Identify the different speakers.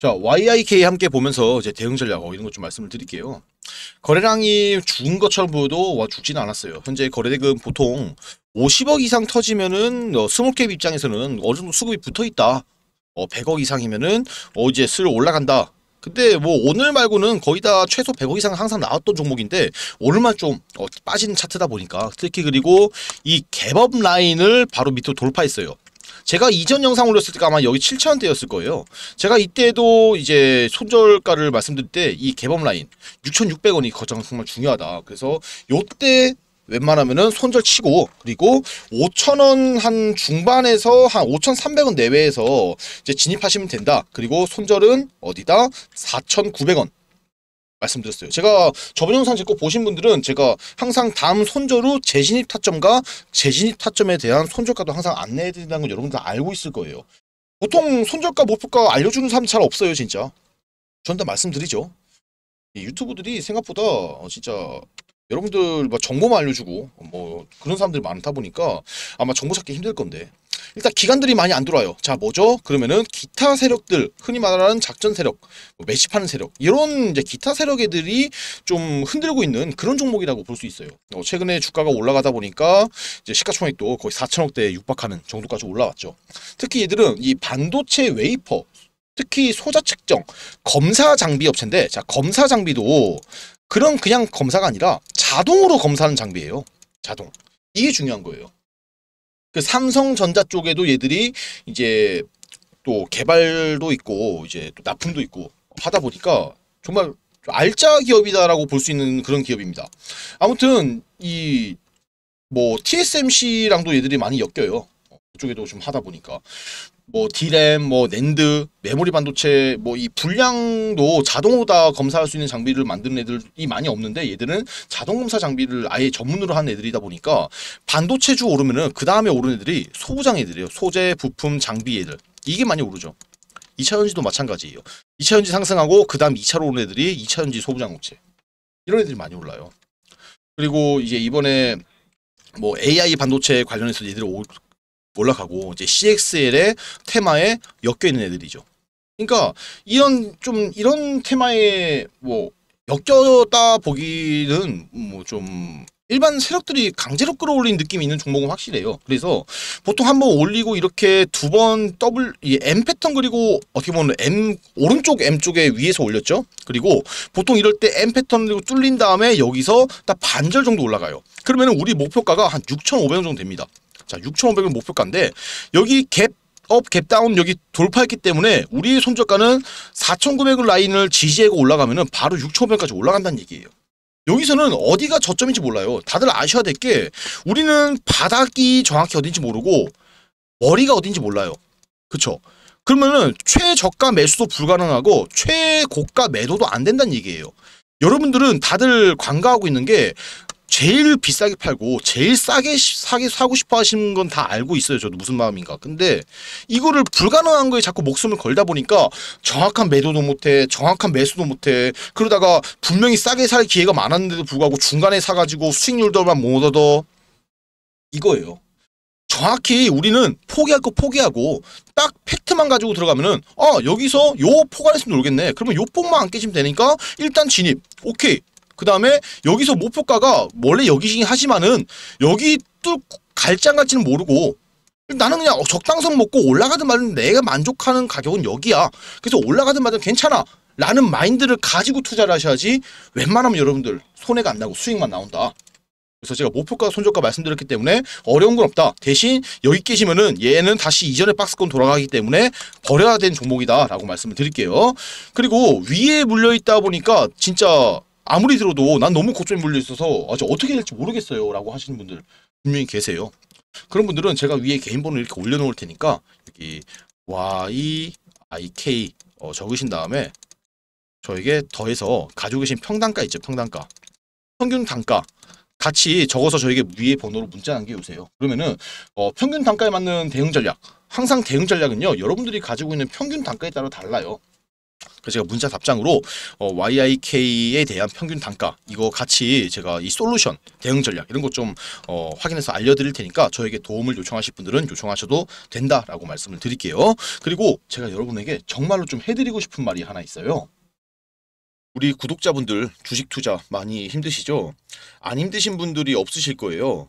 Speaker 1: 자, YIK 함께 보면서 이제 대응 전략 어, 이런 것 좀 말씀을 드릴게요. 거래량이 죽은 것처럼 보여도 와 죽지는 않았어요. 현재 거래대금 보통 50억 이상 터지면은 어, 스몰캡 입장에서는 어느 정도 수급이 붙어 있다. 어, 100억 이상이면은 어, 이제 슬 올라간다. 근데 뭐 오늘 말고는 거의 다 최소 100억 이상 항상 나왔던 종목인데 오늘만 좀 어, 빠진 차트다 보니까 특히 그리고 이 개법 라인을 바로 밑으로 돌파했어요. 제가 이전 영상 올렸을 때가 아마 여기 7,000원대였을 거예요. 제가 이때도 이제 손절가를 말씀드릴 때 이 개범 라인 6,600원이 거장 정말 중요하다. 그래서 요때 웬만하면은 손절 치고 그리고 5 0 0 0원한 중반에서 한 5,300원 내외에서 이제 진입하시면 된다. 그리고 손절은 어디다 4,900원 말씀드렸어요. 제가 저번 영상 제거 보신 분들은 제가 항상 다음 손절후 재진입 타점과 재진입 타점에 대한 손절가도 항상 안내해드린다는 걸 여러분들 알고 있을 거예요. 보통 손절가 목표가 알려주는 사람 잘 없어요 진짜. 전 다 말씀드리죠. 유튜브들이 생각보다 어, 진짜 여러분들 정보만 알려주고 뭐 그런 사람들이 많다 보니까 아마 정보 찾기 힘들 건데 일단 기관들이 많이 안 들어와요. 자, 뭐죠? 그러면은 기타 세력들, 흔히 말하는 작전 세력, 뭐 매집하는 세력 이런 이제 기타 세력 애들이 좀 흔들고 있는 그런 종목이라고 볼 수 있어요. 어, 최근에 주가가 올라가다 보니까 이제 시가총액도 거의 4천억대에 육박하는 정도까지 올라왔죠. 특히 얘들은 이 반도체 웨이퍼 특히 소자 측정 검사 장비 업체인데 자 검사 장비도 그런 그냥 검사가 아니라 자동으로 검사하는 장비예요. 자동. 이게 중요한 거예요. 그 삼성전자 쪽에도 얘들이 이제 또 개발도 있고 이제 또 납품도 있고 하다 보니까 정말 알짜 기업이다라고 볼 수 있는 그런 기업입니다. 아무튼 이 뭐 TSMC랑도 얘들이 많이 엮여요. 그쪽에도 좀 하다 보니까 뭐 디램, 뭐 낸드, 메모리 반도체 뭐 이 불량도 자동으로 다 검사할 수 있는 장비를 만드는 애들이 많이 없는데 얘들은 자동 검사 장비를 아예 전문으로 하는 애들이다 보니까 반도체 주 오르면은 그 다음에 오른 애들이 소부장 애들이에요. 소재, 부품, 장비 애들 이게 많이 오르죠. 2차 전지도 마찬가지예요. 2차 전지 상승하고 그 다음 2차로 오는 애들이 2차 전지 소부장 업체 이런 애들이 많이 올라요. 그리고 이제 이번에 뭐 AI 반도체 관련해서 얘들이 올 올라가고 이제 CXL의 테마에 엮여 있는 애들이죠. 그러니까 이런 좀 이런 테마에 뭐 엮여다 보기는 뭐 좀 일반 세력들이 강제로 끌어올린 느낌이 있는 종목은 확실해요. 그래서 보통 한번 올리고 이렇게 두 번 W, 블 M 패턴 그리고 어떻게 보면 M 오른쪽 M 쪽에 위에서 올렸죠. 그리고 보통 이럴 때 M 패턴 그리고 뚫린 다음에 여기서 딱 반절 정도 올라가요. 그러면 우리 목표가가 한 6,500원 정도 됩니다. 자6 5 0 0원 목표가인데 여기 갭 업, 갭다운 여기 돌파했기 때문에 우리 손절가는 4,900원 라인을 지지하고 올라가면 바로 6,500까지 원 올라간다는 얘기예요. 여기서는 어디가 저점인지 몰라요. 다들 아셔야 될 게 우리는 바닥이 정확히 어딘지 모르고 머리가 어딘지 몰라요. 그쵸? 그러면은 최저가 매수도 불가능하고 최고가 매도도 안 된다는 얘기예요. 여러분들은 다들 관가하고 있는 게 제일 비싸게 팔고 제일 싸게 사게 사고 싶어 하시는 건 다 알고 있어요. 저도 무슨 마음인가. 근데 이거를 불가능한 거에 자꾸 목숨을 걸다 보니까 정확한 매도도 못해, 정확한 매수도 못해. 그러다가 분명히 싸게 살 기회가 많았는데도 불구하고 중간에 사가지고 수익률도만 못 얻어. 이거예요. 정확히 우리는 포기할 거 포기하고 딱 팩트만 가지고 들어가면은 아 여기서 요폭 안에서 놀겠네 그러면 요 폭만 안 깨지면 되니까 일단 진입 오케이 그 다음에 여기서 목표가가 원래 여기이긴 하지만은 여기 또 갈지 안 갈지는 모르고 나는 그냥 어, 적당성 먹고 올라가든 말든 내가 만족하는 가격은 여기야. 그래서 올라가든 말든 괜찮아. 라는 마인드를 가지고 투자를 하셔야지 웬만하면 여러분들 손해가 안 나고 수익만 나온다. 그래서 제가 목표가 손절가 말씀드렸기 때문에 어려운 건 없다. 대신 여기 계시면은 얘는 다시 이전의 박스권 돌아가기 때문에 버려야 되는 종목이다라고 말씀을 드릴게요. 그리고 위에 물려 있다 보니까 진짜 아무리 들어도 난 너무 고점에 물려 있어서 아직 어떻게 될지 모르겠어요 라고 하시는 분들 분명히 계세요 그런 분들은 제가 위에 개인번호 이렇게 올려놓을 테니까 여기 y i k 어, 적으신 다음에 저에게 더해서 가지고 계신 평단가 있죠 평단가 평균 단가 같이 적어서 저에게 위에 번호로 문자 남겨주세요 그러면은 어, 평균 단가에 맞는 대응 전략 항상 대응 전략은요 여러분들이 가지고 있는 평균 단가에 따라 달라요 그래서 제가 문자 답장으로 어, YIK에 대한 평균 단가 이거 같이 제가 이 솔루션 대응 전략 이런 것좀 어, 확인해서 알려드릴 테니까 저에게 도움을 요청하실 분들은 요청하셔도 된다라고 말씀을 드릴게요. 그리고 제가 여러분에게 정말로 좀 해드리고 싶은 말이 하나 있어요. 우리 구독자분들 주식 투자 많이 힘드시죠? 안 힘드신 분들이 없으실 거예요.